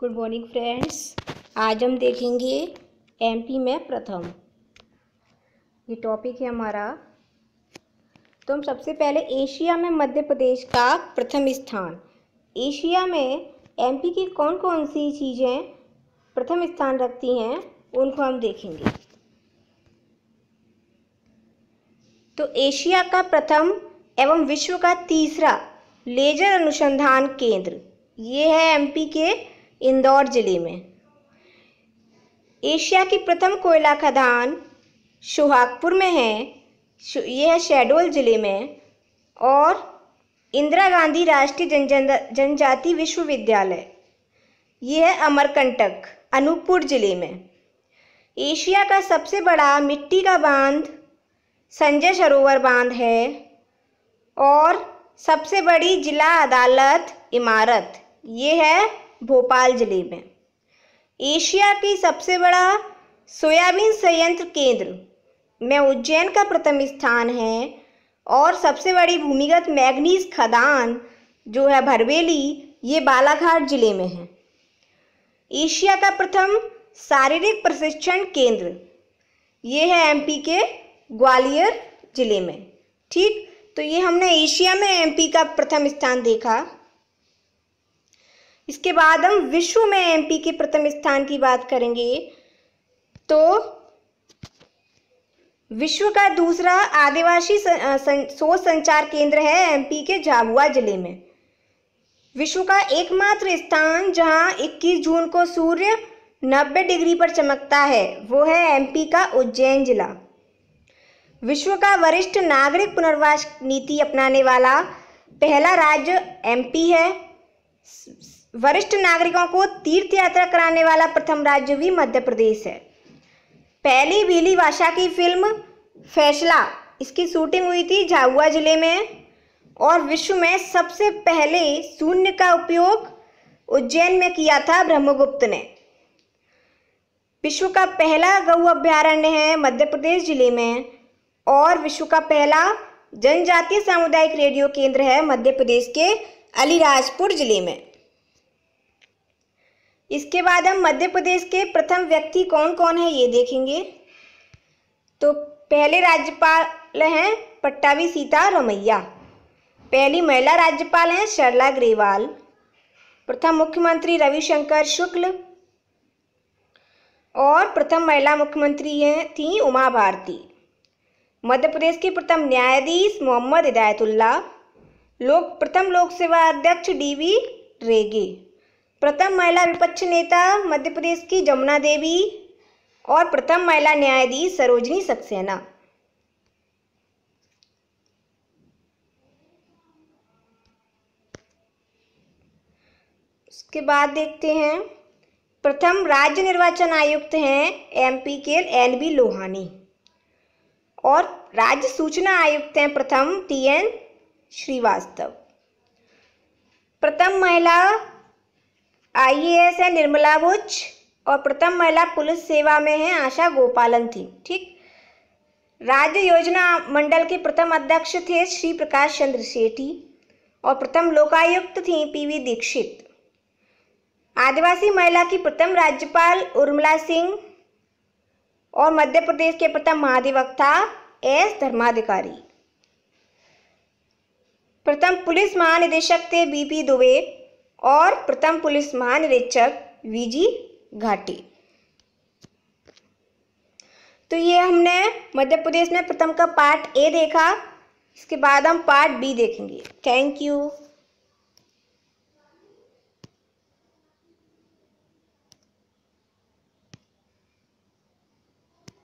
good morning friends आज हम देखेंगे एमपी में प्रथम ये टॉपिक है हमारा तो हम सबसे पहले एशिया में मध्य प्रदेश का प्रथम स्थान एशिया में एमपी की कौन कौन सी चीज़ें प्रथम स्थान रखती हैं उनको हम देखेंगे तो एशिया का प्रथम एवं विश्व का तीसरा लेजर अनुसंधान केंद्र ये है एमपी के इंदौर जिले में एशिया की प्रथम कोयला खदान सुहागपुर में है यह शहडोल जिले में और इंदिरा गांधी राष्ट्रीय जन जनजाति विश्वविद्यालय यह है अमरकंटक अनूपपुर जिले में एशिया का सबसे बड़ा मिट्टी का बांध संजय सरोवर बांध है और सबसे बड़ी जिला अदालत इमारत ये है भोपाल जिले में एशिया की सबसे बड़ा सोयाबीन संयंत्र केंद्र में उज्जैन का प्रथम स्थान है और सबसे बड़ी भूमिगत मैग्नीज खदान जो है भरवेली ये बालाघाट जिले में है एशिया का प्रथम शारीरिक प्रशिक्षण केंद्र ये है एमपी के ग्वालियर जिले में ठीक तो ये हमने एशिया में एमपी का प्रथम स्थान देखा इसके बाद हम विश्व में एमपी के प्रथम स्थान की बात करेंगे तो विश्व का दूसरा आदिवासी सोच संचार केंद्र है एमपी के झाबुआ जिले में विश्व का एकमात्र स्थान जहां 21 जून को सूर्य 90 डिग्री पर चमकता है वो है एमपी का उज्जैन जिला विश्व का वरिष्ठ नागरिक पुनर्वास नीति अपनाने वाला पहला राज्य एमपी है वरिष्ठ नागरिकों को तीर्थ यात्रा कराने वाला प्रथम राज्य भी मध्य प्रदेश है पहली भीली भाषा की फिल्म फैसला इसकी शूटिंग हुई थी झाबुआ जिले में और विश्व में सबसे पहले शून्य का उपयोग उज्जैन में किया था ब्रह्मगुप्त ने विश्व का पहला गौ अभ्यारण्य है मध्य प्रदेश जिले में और विश्व का पहला जनजातीय सामुदायिक रेडियो केंद्र है मध्य प्रदेश के अलीराजपुर जिले में इसके बाद हम मध्य प्रदेश के प्रथम व्यक्ति कौन कौन है ये देखेंगे तो पहले राज्यपाल हैं पट्टावी सीता रमैया पहली महिला राज्यपाल हैं शरला ग्रेवाल प्रथम मुख्यमंत्री रविशंकर शुक्ल और प्रथम महिला मुख्यमंत्री हैं थी उमा भारती मध्य प्रदेश के प्रथम न्यायाधीश मोहम्मद हिदायतुल्ला लोक प्रथम लोक सेवा अध्यक्ष डी वी रेगे प्रथम महिला विपक्ष नेता मध्य प्रदेश की जमुना देवी और प्रथम महिला न्यायाधीश सरोजनी सक्सेना उसके बाद देखते हैं प्रथम राज्य निर्वाचन आयुक्त हैं एमपी के एन बी लोहानी और राज्य सूचना आयुक्त हैं प्रथम टी एन श्रीवास्तव प्रथम महिला आईएएस है निर्मला बुच और प्रथम महिला पुलिस सेवा में है आशा गोपालन थी ठीक राज्य योजना मंडल के प्रथम अध्यक्ष थे श्री प्रकाश चंद्र सेठी और प्रथम लोकायुक्त थी पीवी दीक्षित आदिवासी महिला की प्रथम राज्यपाल उर्मिला सिंह और मध्य प्रदेश के प्रथम महाधिवक्ता एस धर्माधिकारी प्रथम पुलिस महानिदेशक थे बीपी दुबे और प्रथम पुलिस महानिरीक्षक वीजी घाटी तो ये हमने मध्य प्रदेश में प्रथम का पार्ट ए देखा इसके बाद हम पार्ट बी देखेंगे थैंक यू